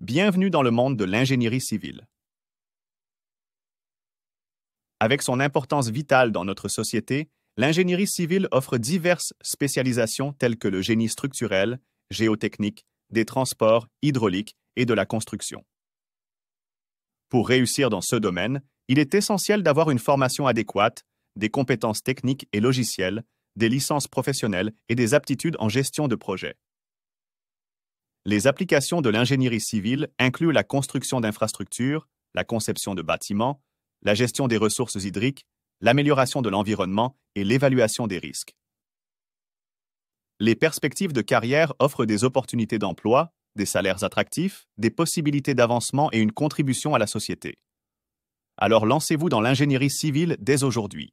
Bienvenue dans le monde de l'ingénierie civile. Avec son importance vitale dans notre société, l'ingénierie civile offre diverses spécialisations telles que le génie structurel, géotechnique, des transports, hydraulique et de la construction. Pour réussir dans ce domaine, il est essentiel d'avoir une formation adéquate, des compétences techniques et logicielles, des licences professionnelles et des aptitudes en gestion de projet. Les applications de l'ingénierie civile incluent la construction d'infrastructures, la conception de bâtiments, la gestion des ressources hydriques, l'amélioration de l'environnement et l'évaluation des risques. Les perspectives de carrière offrent des opportunités d'emploi, des salaires attractifs, des possibilités d'avancement et une contribution à la société. Alors lancez-vous dans l'ingénierie civile dès aujourd'hui.